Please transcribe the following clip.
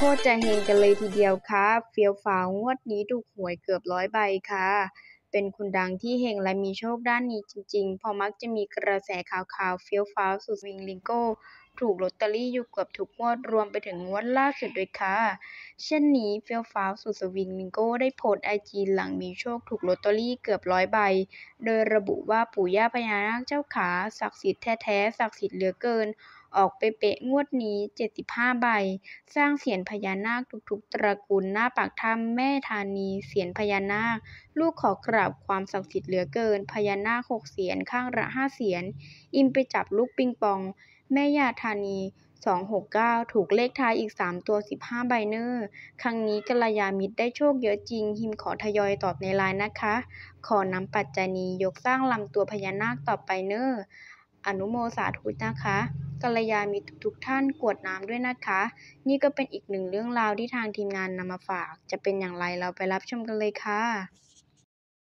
โคตรจะเฮงกันเลยทีเดียวค่ะเฟียวฟ้าวงวดนี้ถูกหวยเกือบร้อยใบค่ะ เป็นคนดังที่เฮงและมีโชคด้านนี้จริงๆ พอมักจะมีกระแสข่าวๆเฟี้ยวฟ้าวสุดวิงลิงโก้ถูกลอตเตอรี่อยู่เกือบทุกงวดรวมไปถึงงวดล่าสุดด้วยค่ะเช่นนี้เฟี้ยวฟ้าวสุดสวิงลิงโก้ได้โพสต์ไอจีหลังมีโชคถูกลอตเตอรี่เกือบร้อยใบ โดยระบุว่าปู่ย่าพญานาคเจ้าขาศักดิ์สิทธิ์แท้ๆศักดิ์สิทธิ์เหลือเกินออกไปเป๊ะงวดนี้ 75 ใบ สร้างเสียนพญานาค ทุกๆ ตระกูลหน้าปากถ้ำแม่ธานีเสียนพญานาค ลูกขอกราบความศักดิ์สิทธิ์เหลือเกิน พญานาคหกเสียนข้างละห้าเสียน อิมไปจับลูกปิงปอง แม่ยาธานี 269 ถูกเลขท้ายอีก 3 ตัว 15 ใบเนอร์ครั้งนี้กัลยามิตรได้โชคเยอะจริงหิมขอทยอยตอบในไลน์นะคะ ขอนำปัจจานียกสร้างลำตัวพญานาคต่อไปเนอร์อนุโมสาธุนะคะกัลยาณมิตรทุกท่านกวดน้ำด้วยนะคะ นี่ก็เป็นอีกหนึ่งเรื่องราวที่ทางทีมงานนำมาฝาก จะเป็นอย่างไรเราไปรับชมกันเลยค่ะ